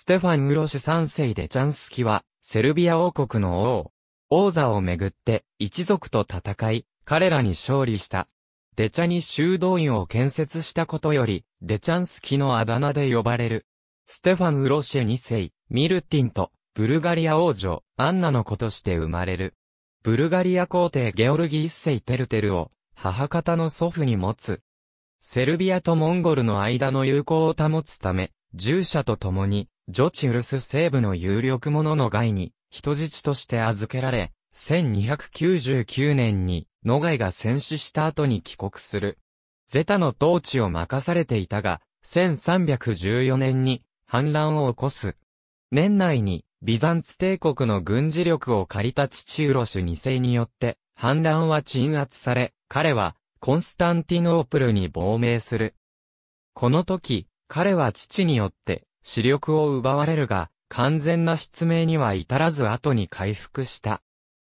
ステファン・ウロシュ3世でチャンスキは、セルビア王国の王、王座をめぐって一族と戦い、彼らに勝利した。デチャに修道院を建設したことより、デチャンスキのあだ名で呼ばれる。ステファン・ウロシェ2世、ミルティンと、ブルガリア王女、アンナの子として生まれる。ブルガリア皇帝ゲオルギ1世テルテルを、母方の祖父に持つ。セルビアとモンゴルの間の友好を保つため、従者と共に、ジョチウルス西部の有力者の外に、人質として預けられ、1299年に、野外が戦死した後に帰国する。ゼタの統治を任されていたが、1314年に反乱を起こす。年内に、ビザンツ帝国の軍事力を借りた父ウロシュ2世によって、反乱は鎮圧され、彼は、コンスタンティノープルに亡命する。この時、彼は父によって、視力を奪われるが、完全な失明には至らず後に回復した。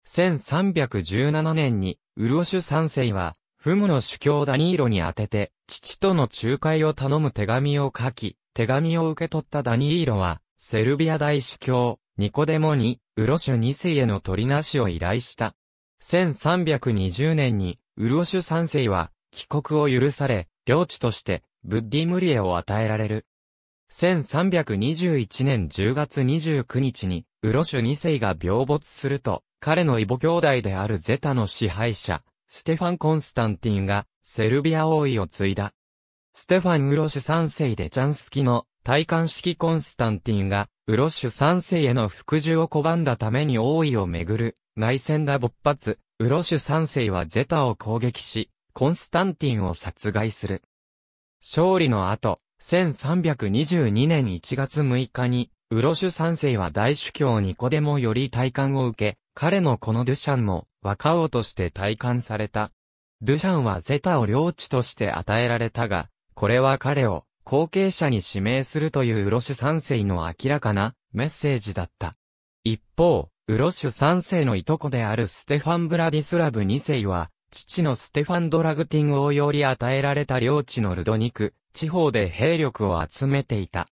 1317年に、ウルオシュ三世は、フムの主教ダニーロに宛てて、父との仲介を頼む手紙を書き、手紙を受け取ったダニーロは、セルビア大主教、ニコデモに、ウロシュ2世への取りなしを依頼した。1320年に、ウルオシュ3世は、帰国を許され、領地として、ブッディムリエを与えられる。1321年10月29日に、ウロシュ2世が病没すると、彼の異母兄弟であるゼタの支配者、ステファン・コンスタンティンが、セルビア王位を継いだ。ステファン・ウロシュ3世でチャンスキの、戴冠式コンスタンティンが、ウロシュ3世への服従を拒んだために王位をめぐる内戦が勃発、ウロシュ3世はゼタを攻撃し、コンスタンティンを殺害する。勝利の後、1322年1月6日に、ウロシュ三世は大主教ニコデモより体感を受け、彼のこのドゥシャンも若王として体感された。ドゥシャンはゼタを領地として与えられたが、これは彼を後継者に指名するというウロシュ三世の明らかなメッセージだった。一方、ウロシュ三世のいとこであるステファン・ブラディスラブ2世は、父のステファン・ドラグティン王より与えられた領地のルドニク、地方で兵力を集めていた。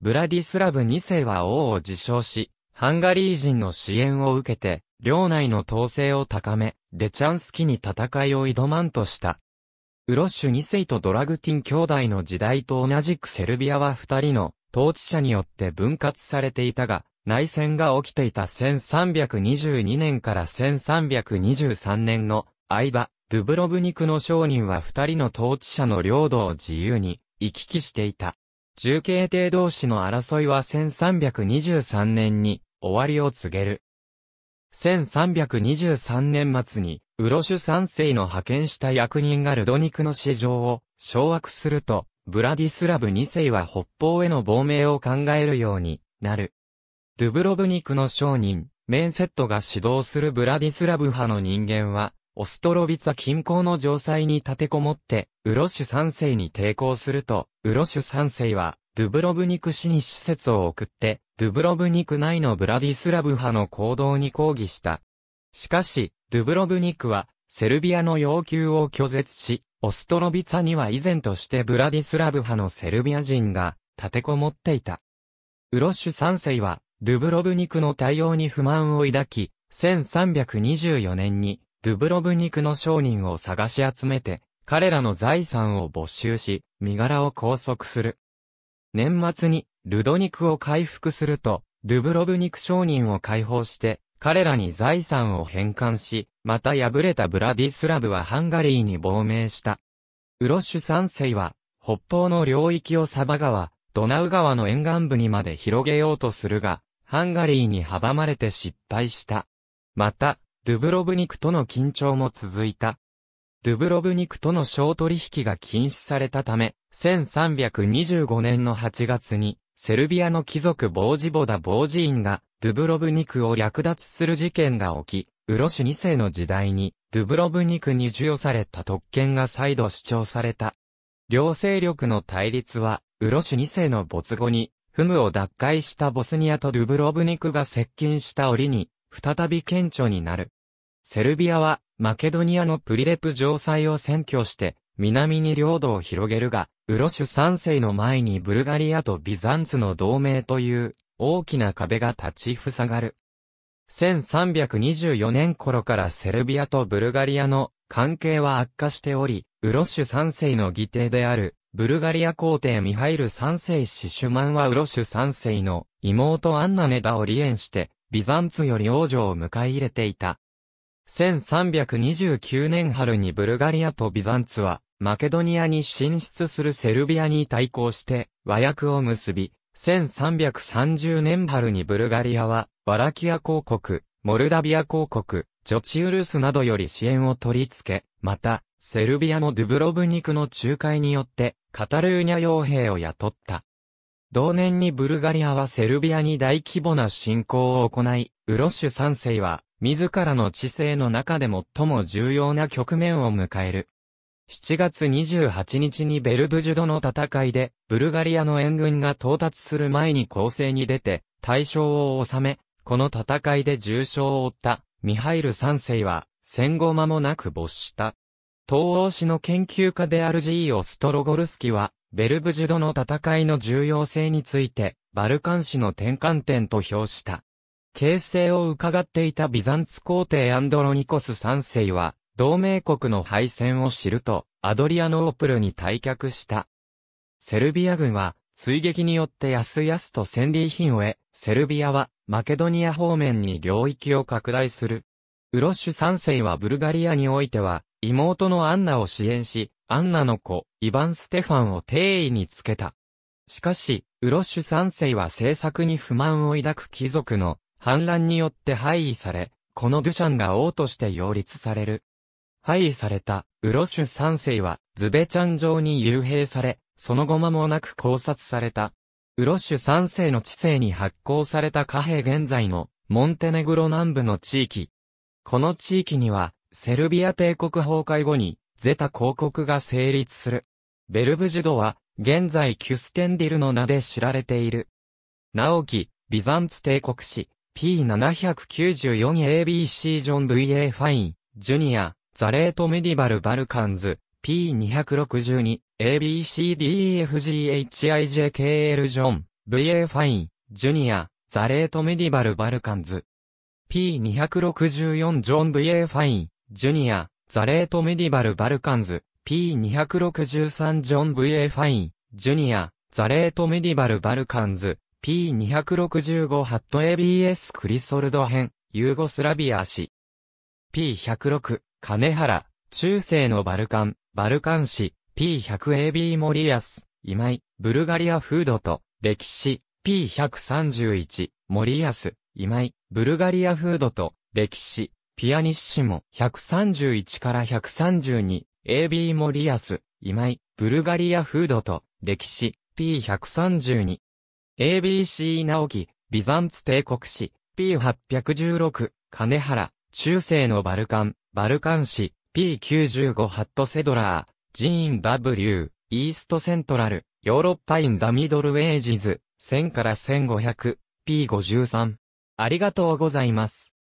ブラディスラブ2世は王を自称し、ハンガリー人の支援を受けて、領内の統制を高め、デチャンスキに戦いを挑まんとした。ウロッシュ2世とドラグティン兄弟の時代と同じくセルビアは2人の統治者によって分割されていたが、内戦が起きていた1322年から1323年の間、ドゥブロブニクの商人は二人の統治者の領土を自由に行き来していた。重慶帝同士の争いは1323年に終わりを告げる。1323年末に、ウロシュ三世の派遣した役人がルドニクの市場を掌握すると、ブラディスラブ二世は北方への亡命を考えるようになる。ドゥブロブニクの商人、メンセットが指導するブラディスラブ派の人間は、オストロビツァ近郊の城塞に立てこもって、ウロシュ三世に抵抗すると、ウロシュ三世は、ドゥブロブニク市に施設を送って、ドゥブロブニク内のブラディスラブ派の行動に抗議した。しかし、ドゥブロブニクは、セルビアの要求を拒絶し、オストロビツァには以前としてブラディスラブ派のセルビア人が立てこもっていた。ウロシュ三世は、ドゥブロブニクの対応に不満を抱き、1324年にドゥブロブニクの商人を探し集めて、彼らの財産を没収し、身柄を拘束する。年末に、ルドニクを回復すると、ドゥブロブニク商人を解放して、彼らに財産を返還し、また敗れたブラディスラブはハンガリーに亡命した。ウロシュ三世は、北方の領域をサバ川、ドナウ川の沿岸部にまで広げようとするが、ハンガリーに阻まれて失敗した。また、ドゥブロブニクとの緊張も続いた。ドゥブロブニクとの小取引が禁止されたため、1325年の8月に、セルビアの貴族ボージボダ・ボージーンが、ドゥブロブニクを略奪する事件が起き、ウロシュ2世の時代に、ドゥブロブニクに授与された特権が再度主張された。両勢力の対立は、ウロシュ2世の没後に、フムを奪回したボスニアとドゥブロブニクが接近した折に、再び顕著になる。セルビアはマケドニアのプリレプ城塞を占拠して、南に領土を広げるが、ウロシュ三世の前にブルガリアとビザンツの同盟という大きな壁が立ち塞がる。1324年頃からセルビアとブルガリアの関係は悪化しており、ウロシュ三世の義弟である、ブルガリア皇帝ミハイル三世シシュマンはウロシュ三世の妹アンナネダを離縁して、ビザンツより王女を迎え入れていた。1329年春にブルガリアとビザンツは、マケドニアに進出するセルビアに対抗して、和訳を結び、1330年春にブルガリアは、ワラキア公国、モルダビア公国、ジョチウルスなどより支援を取り付け、また、セルビアのドゥブロブニクの仲介によって、カタルーニャ傭兵を雇った。同年にブルガリアはセルビアに大規模な侵攻を行い、ウロシュ3世は、自らの知性の中で最も重要な局面を迎える。7月28日にベルブジュドの戦いで、ブルガリアの援軍が到達する前に攻勢に出て、大将を収め、この戦いで重傷を負った、ミハイル三世は、戦後間もなく没した。東欧史の研究家であるジーオ・ストロゴルスキは、ベルブジュドの戦いの重要性について、バルカン史の転換点と評した。形勢を伺っていたビザンツ皇帝アンドロニコス3世は、同盟国の敗戦を知ると、アドリアノープルに退却した。セルビア軍は、追撃によってやすやすと戦利品を得、セルビアは、マケドニア方面に領域を拡大する。ウロッシュ3世はブルガリアにおいては、妹のアンナを支援し、アンナの子、イヴァン・ステファンを定位につけた。しかし、ウロッシュ3世は政策に不満を抱く貴族の反乱によって廃位され、このドゥシャンが王として擁立される。廃位された、ウロシュ三世は、ズベチャン城に幽閉され、その後間もなく考察された。ウロシュ三世の知世に発行された貨幣現在の、モンテネグロ南部の地域。この地域には、セルビア帝国崩壊後に、ゼタ公国が成立する。ベルブジュドは、現在キュステンディルの名で知られている。なおき、ビザンツ帝国史、P794ABC ジョン VA ファイン、ジュニア、ザレートメディバルバルカンズ、P262、ABCDEFGHIJKL ジョン、VA ファイン、ジュニア、ザレートメディバルバルカンズ。P264 ジョン VA ファイン、ジュニア、ザレートメディバルバルカンズ。P263 ジョン VA ファイン、ジュニア、ザレートメディバルバルカンズ。P265 ハット ABS クリソルド編、ユーゴスラビア市。P106、金原、中世のバルカン、バルカン市、P100AB モリアス、今井、ブルガリアフードと、歴史、P131、モリアス、今井、ブルガリアフードと、歴史、ピアニッシモ、131から132、AB モリアス、今井、ブルガリアフードと、歴史、P132、ABC 直樹、ビザンツ帝国史、P816、金原、中世のバルカン、バルカン史、P95 ハットセドラー、ジーン W、イーストセントラル、ヨーロッパインザミドルウェージズ、1000から1500、P53。ありがとうございます。